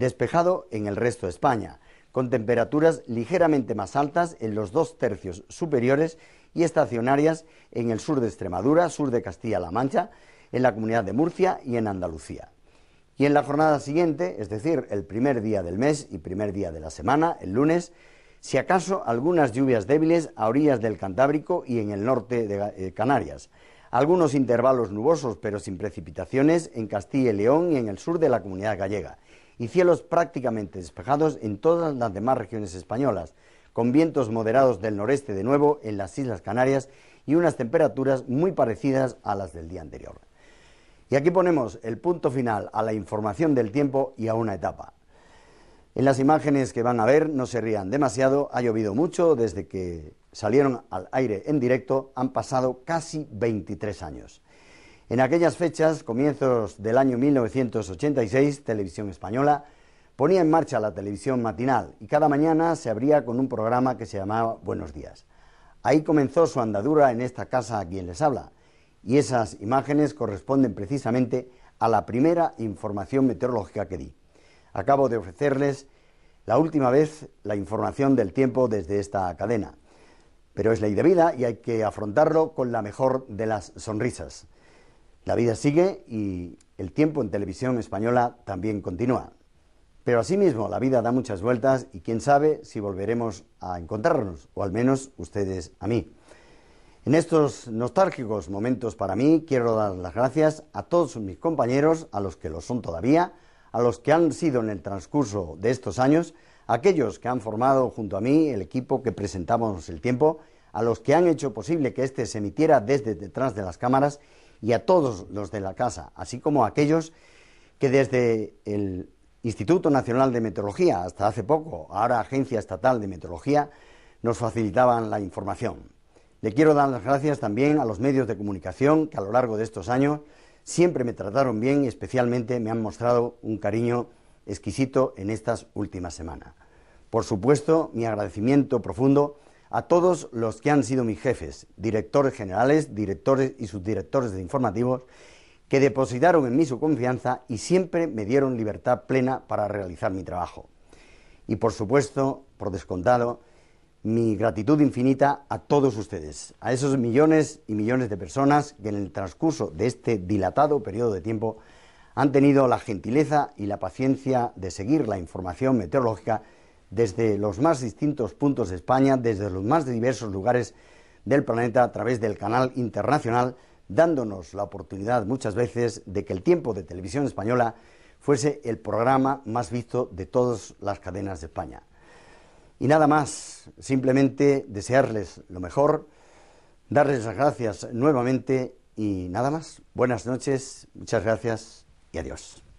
despejado en el resto de España, con temperaturas ligeramente más altas en los dos tercios superiores y estacionarias en el sur de Extremadura, sur de Castilla-La Mancha, en la comunidad de Murcia y en Andalucía. Y en la jornada siguiente, es decir, el primer día del mes y primer día de la semana, el lunes, si acaso algunas lluvias débiles a orillas del Cantábrico y en el norte de eh, Canarias, algunos intervalos nubosos pero sin precipitaciones en Castilla y León y en el sur de la comunidad gallega, y cielos prácticamente despejados en todas las demás regiones españolas, con vientos moderados del noreste de nuevo en las Islas Canarias y unas temperaturas muy parecidas a las del día anterior. Y aquí ponemos el punto final a la información del tiempo y a una etapa. En las imágenes que van a ver, no se rían demasiado, ha llovido mucho desde que salieron al aire en directo, han pasado casi 23 años. En aquellas fechas, comienzos del año 1986, Televisión Española ponía en marcha la televisión matinal y cada mañana se abría con un programa que se llamaba Buenos Días. Ahí comenzó su andadura en esta casa a quien les habla, y esas imágenes corresponden precisamente a la primera información meteorológica que di. Acabo de ofrecerles la última vez la información del tiempo desde esta cadena, pero es ley de vida y hay que afrontarlo con la mejor de las sonrisas. La vida sigue y el tiempo en televisión española también continúa. Pero asimismo, la vida da muchas vueltas y quién sabe si volveremos a encontrarnos, o al menos ustedes a mí. En estos nostálgicos momentos para mí, quiero dar las gracias a todos mis compañeros, a los que lo son todavía, a los que han sido en el transcurso de estos años, a aquellos que han formado junto a mí el equipo que presentamos el tiempo, a los que han hecho posible que este se emitiera desde detrás de las cámaras y a todos los de la casa, así como a aquellos que desde el Instituto Nacional de Meteorología hasta hace poco, ahora Agencia Estatal de Meteorología, nos facilitaban la información. Le quiero dar las gracias también a los medios de comunicación que a lo largo de estos años siempre me trataron bien y especialmente me han mostrado un cariño exquisito en estas últimas semanas. Por supuesto, mi agradecimiento profundo a todos los que han sido mis jefes, directores generales, directores y subdirectores de informativos, que depositaron en mí su confianza y siempre me dieron libertad plena para realizar mi trabajo. Y por supuesto, por descontado, mi gratitud infinita a todos ustedes, a esos millones y millones de personas que en el transcurso de este dilatado periodo de tiempo han tenido la gentileza y la paciencia de seguir la información meteorológica desde los más distintos puntos de España, desde los más diversos lugares del planeta a través del canal internacional, dándonos la oportunidad muchas veces de que el tiempo de televisión española fuese el programa más visto de todas las cadenas de España. Y nada más, simplemente desearles lo mejor, darles las gracias nuevamente y nada más. Buenas noches, muchas gracias y adiós.